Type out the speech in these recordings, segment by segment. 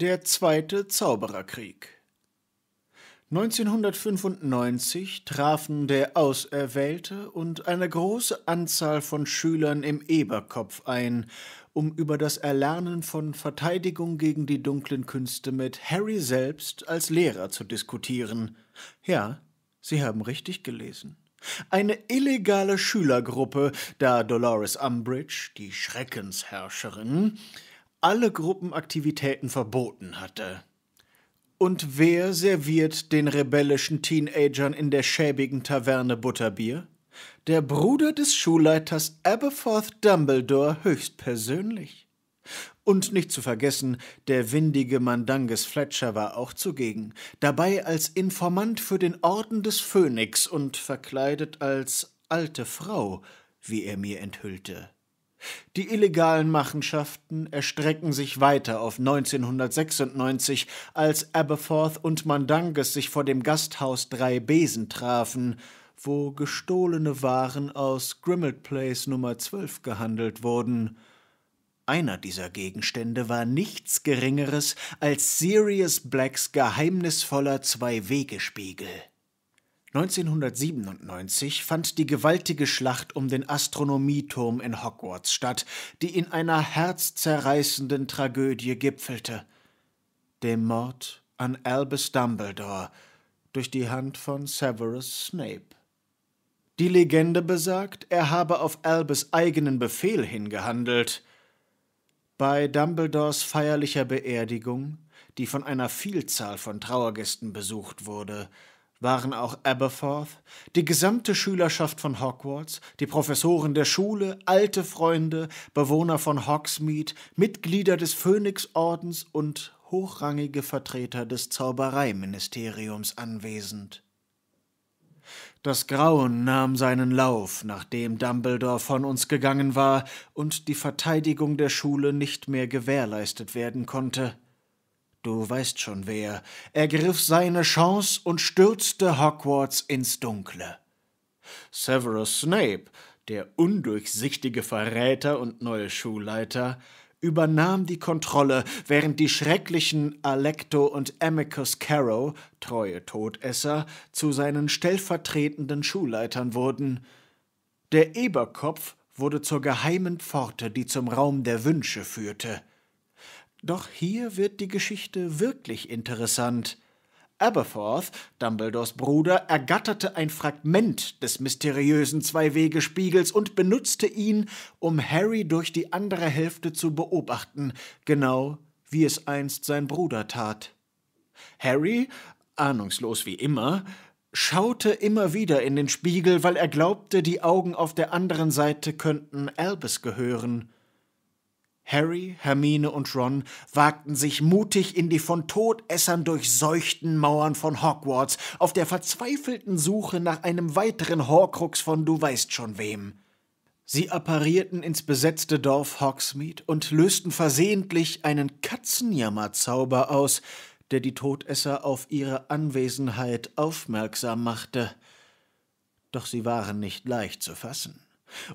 Der Zweite Zaubererkrieg 1995 trafen der Auserwählte und eine große Anzahl von Schülern im Eberkopf ein, um über das Erlernen von Verteidigung gegen die dunklen Künste mit Harry selbst als Lehrer zu diskutieren. Ja, Sie haben richtig gelesen. Eine illegale Schülergruppe, da Dolores Umbridge, die Schreckensherrscherin, alle Gruppenaktivitäten verboten hatte. Und wer serviert den rebellischen Teenagern in der schäbigen Taverne Butterbier? Der Bruder des Schulleiters Aberforth Dumbledore höchstpersönlich. Und nicht zu vergessen, der windige Mandanges Fletcher war auch zugegen, dabei als Informant für den Orden des Phönix und verkleidet als alte Frau, wie er mir enthüllte. Die illegalen Machenschaften erstrecken sich weiter auf 1996, als Aberforth und Mandanges sich vor dem Gasthaus Drei Besen trafen, wo gestohlene Waren aus Grimmett Place Nummer 12 gehandelt wurden. Einer dieser Gegenstände war nichts Geringeres als Sirius Blacks geheimnisvoller zwei wegespiegel 1997 fand die gewaltige Schlacht um den Astronomieturm in Hogwarts statt, die in einer herzzerreißenden Tragödie gipfelte: dem Mord an Albus Dumbledore durch die Hand von Severus Snape. Die Legende besagt, er habe auf Albus eigenen Befehl hingehandelt. Bei Dumbledores feierlicher Beerdigung, die von einer Vielzahl von Trauergästen besucht wurde, waren auch Aberforth, die gesamte Schülerschaft von Hogwarts, die Professoren der Schule, alte Freunde, Bewohner von Hogsmeade, Mitglieder des Phönixordens und hochrangige Vertreter des Zaubereiministeriums anwesend. Das Grauen nahm seinen Lauf, nachdem Dumbledore von uns gegangen war und die Verteidigung der Schule nicht mehr gewährleistet werden konnte du weißt schon wer, ergriff seine Chance und stürzte Hogwarts ins Dunkle. Severus Snape, der undurchsichtige Verräter und neue Schulleiter, übernahm die Kontrolle, während die schrecklichen Alecto und Amicus Carrow, treue Todesser, zu seinen stellvertretenden Schulleitern wurden. Der Eberkopf wurde zur geheimen Pforte, die zum Raum der Wünsche führte. Doch hier wird die Geschichte wirklich interessant. Aberforth, Dumbledores Bruder, ergatterte ein Fragment des mysteriösen Zwei-Wege-Spiegels und benutzte ihn, um Harry durch die andere Hälfte zu beobachten, genau wie es einst sein Bruder tat. Harry, ahnungslos wie immer, schaute immer wieder in den Spiegel, weil er glaubte, die Augen auf der anderen Seite könnten Albus gehören. Harry, Hermine und Ron wagten sich mutig in die von Todessern durchseuchten Mauern von Hogwarts auf der verzweifelten Suche nach einem weiteren Horcrux von du weißt schon wem. Sie apparierten ins besetzte Dorf Hogsmeade und lösten versehentlich einen Katzenjammerzauber aus, der die Todesser auf ihre Anwesenheit aufmerksam machte. Doch sie waren nicht leicht zu fassen.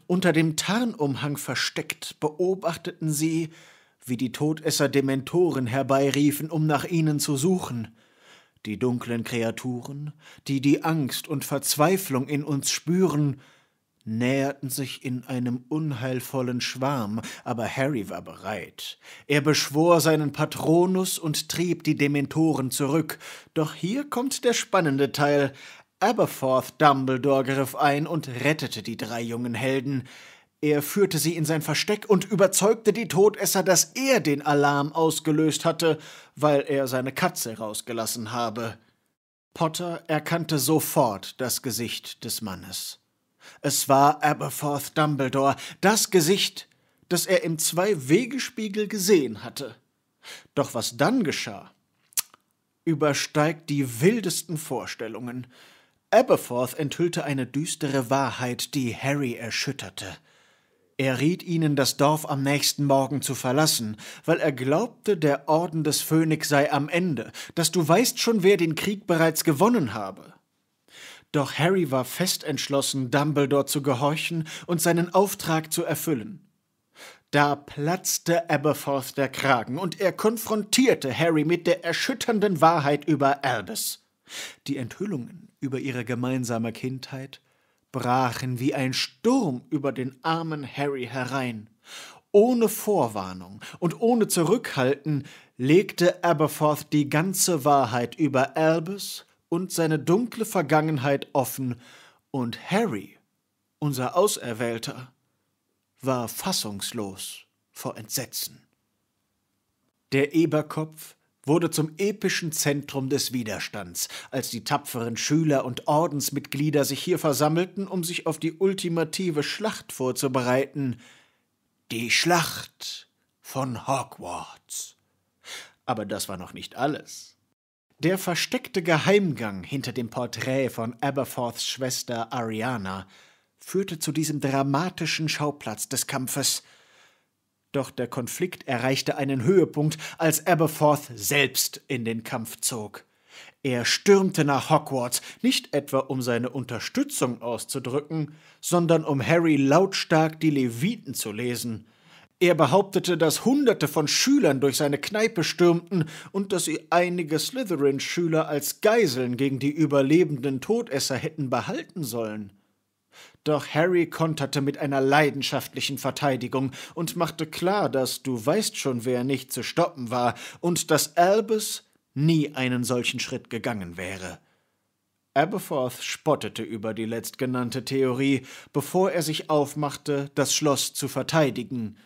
Unter dem Tarnumhang versteckt beobachteten sie, wie die Todesser Dementoren herbeiriefen, um nach ihnen zu suchen. Die dunklen Kreaturen, die die Angst und Verzweiflung in uns spüren, näherten sich in einem unheilvollen Schwarm, aber Harry war bereit. Er beschwor seinen Patronus und trieb die Dementoren zurück. Doch hier kommt der spannende Teil. Aberforth Dumbledore griff ein und rettete die drei jungen Helden. Er führte sie in sein Versteck und überzeugte die Todesser, dass er den Alarm ausgelöst hatte, weil er seine Katze rausgelassen habe. Potter erkannte sofort das Gesicht des Mannes. Es war Aberforth Dumbledore, das Gesicht, das er im Zwei-Wegespiegel gesehen hatte. Doch was dann geschah, übersteigt die wildesten Vorstellungen. Aberforth enthüllte eine düstere Wahrheit, die Harry erschütterte. Er riet ihnen, das Dorf am nächsten Morgen zu verlassen, weil er glaubte, der Orden des Phönix sei am Ende, dass du weißt schon, wer den Krieg bereits gewonnen habe. Doch Harry war fest entschlossen, Dumbledore zu gehorchen und seinen Auftrag zu erfüllen. Da platzte Aberforth der Kragen und er konfrontierte Harry mit der erschütternden Wahrheit über Albus. Die Enthüllungen über ihre gemeinsame Kindheit brachen wie ein Sturm über den armen Harry herein. Ohne Vorwarnung und ohne Zurückhalten legte Aberforth die ganze Wahrheit über Albus und seine dunkle Vergangenheit offen, und Harry, unser Auserwählter, war fassungslos vor Entsetzen. Der Eberkopf wurde zum epischen Zentrum des Widerstands, als die tapferen Schüler und Ordensmitglieder sich hier versammelten, um sich auf die ultimative Schlacht vorzubereiten. Die Schlacht von Hogwarts. Aber das war noch nicht alles. Der versteckte Geheimgang hinter dem Porträt von Aberforths Schwester Ariana führte zu diesem dramatischen Schauplatz des Kampfes – doch der Konflikt erreichte einen Höhepunkt, als Aberforth selbst in den Kampf zog. Er stürmte nach Hogwarts, nicht etwa um seine Unterstützung auszudrücken, sondern um Harry lautstark die Leviten zu lesen. Er behauptete, dass Hunderte von Schülern durch seine Kneipe stürmten und dass sie einige Slytherin-Schüler als Geiseln gegen die überlebenden Todesser hätten behalten sollen. Doch Harry konterte mit einer leidenschaftlichen Verteidigung und machte klar, dass du weißt schon, wer nicht zu stoppen war und dass Albus nie einen solchen Schritt gegangen wäre. Aberforth spottete über die letztgenannte Theorie, bevor er sich aufmachte, das Schloss zu verteidigen.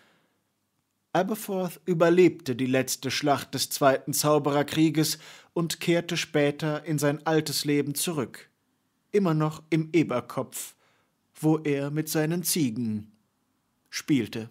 Aberforth überlebte die letzte Schlacht des Zweiten Zaubererkrieges und kehrte später in sein altes Leben zurück, immer noch im Eberkopf wo er mit seinen Ziegen spielte.